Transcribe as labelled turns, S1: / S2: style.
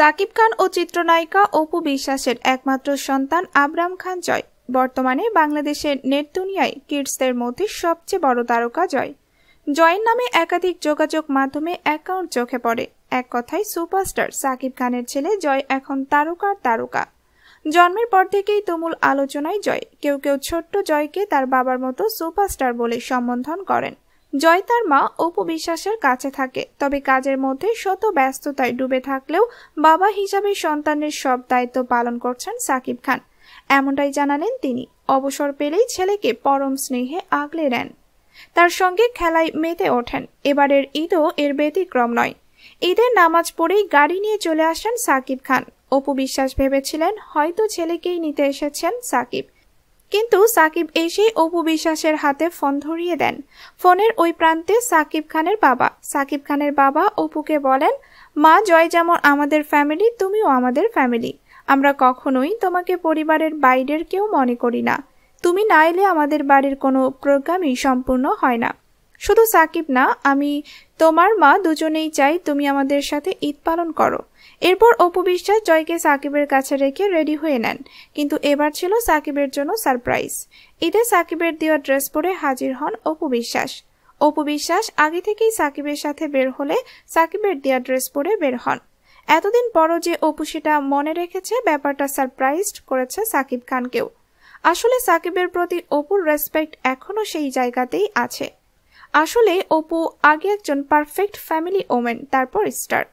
S1: সাকিব খান ও চিত্রনায়িকা অপু বিশ্বাসের একমাত্র সন্তান আবরাম খান জয় বর্তমানে বাংলাদেশের নেট কিডসদের মধ্যে সবচেয়ে বড় তারকা জয় জয়ের নামে একাধিক যোগাযোগ মাধ্যমে অ্যাকাউন্ট চোখে পড়ে এক কথায় সুপারস্টার সাকিব খানের ছেলে জয় এখন তারকার তারকা জন্মের পর থেকেই তুমুল আলোচনায় জয় কেউ কেউ ছোট্ট জয়কে তার বাবার মতো সুপারস্টার বলে সম্বোধন করেন জয় তার মা অপু বিশ্বাসের কাছে থাকে তবে কাজের মধ্যে শত ব্যস্ততায় ডুবে থাকলেও বাবা হিসাবে সন্তানের সব দায়িত্ব পালন করছেন সাকিব খান এমনটাই জানালেন তিনি অবসর পেলেই ছেলেকে পরম স্নেহে আগলে নেন তার সঙ্গে খেলায় মেতে ওঠেন এবারের ঈদও এর ব্যতিক্রম নয় ঈদের নামাজ পড়েই গাড়ি নিয়ে চলে আসেন সাকিব খান অপু বিশ্বাস ভেবেছিলেন হয়তো ছেলেকেই নিতে এসেছেন সাকিব কিন্তু সাকিব এসে অপু বিশ্বাসের হাতে ফোন ধরিয়ে দেন ফোনের ওই প্রান্তে সাকিব খানের বাবা সাকিব খানের বাবা অপুকে বলেন মা জয় যেমন আমাদের ফ্যামিলি তুমিও আমাদের ফ্যামিলি আমরা কখনোই তোমাকে পরিবারের বাইরের কেউ মনে করি না তুমি না এলে আমাদের বাড়ির কোনো প্রোগ্রামই সম্পূর্ণ হয় না শুধু সাকিব না আমি তোমার মা দুজনেই চাই তুমি আমাদের সাথে ঈদ পালন করো এরপর অপু বিশ্বাস জয়কে সাকিবের কাছে রেখে রেডি হয়ে নেন কিন্তু এবার ছিল সাকিবের জন্য সারপ্রাইজ ঈদে সাকিবের দেওয়া ড্রেস পরে হাজির হন অপু বিশ্বাস অপু বিশ্বাস আগে থেকেই সাকিবের সাথে বের হলে সাকিবের দেওয়া ড্রেস পরে বের হন এতদিন পরও যে অপু সেটা মনে রেখেছে ব্যাপারটা সারপ্রাইজড করেছে সাকিব খানকেও আসলে সাকিবের প্রতি অপুর রেসপেক্ট এখনও সেই জায়গাতেই আছে আসলে অপু আগে একজন পারফেক্ট ফ্যামিলি ওমেন তারপর স্টার